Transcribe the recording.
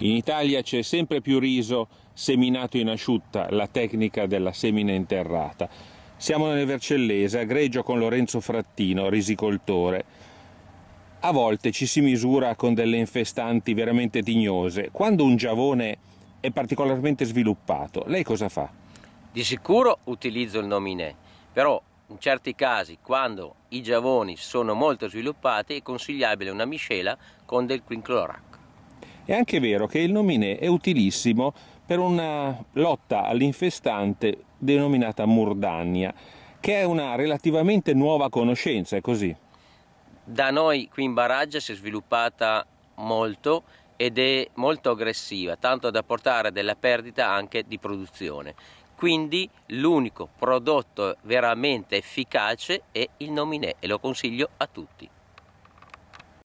In Italia c'è sempre più riso seminato in asciutta, la tecnica della semina interrata. Siamo nelle Vercellese, a Greggio con Lorenzo Frattino, risicoltore. A volte ci si misura con delle infestanti veramente tignose. Quando un giavone è particolarmente sviluppato, lei cosa fa? Di sicuro utilizzo il nominé, però in certi casi, quando i giavoni sono molto sviluppati, è consigliabile una miscela con del quinclorac. È anche vero che il nomine è utilissimo per una lotta all'infestante denominata Murdania, che è una relativamente nuova conoscenza, è così? Da noi qui in Baraggia si è sviluppata molto ed è molto aggressiva, tanto da portare della perdita anche di produzione. Quindi l'unico prodotto veramente efficace è il nominè e lo consiglio a tutti.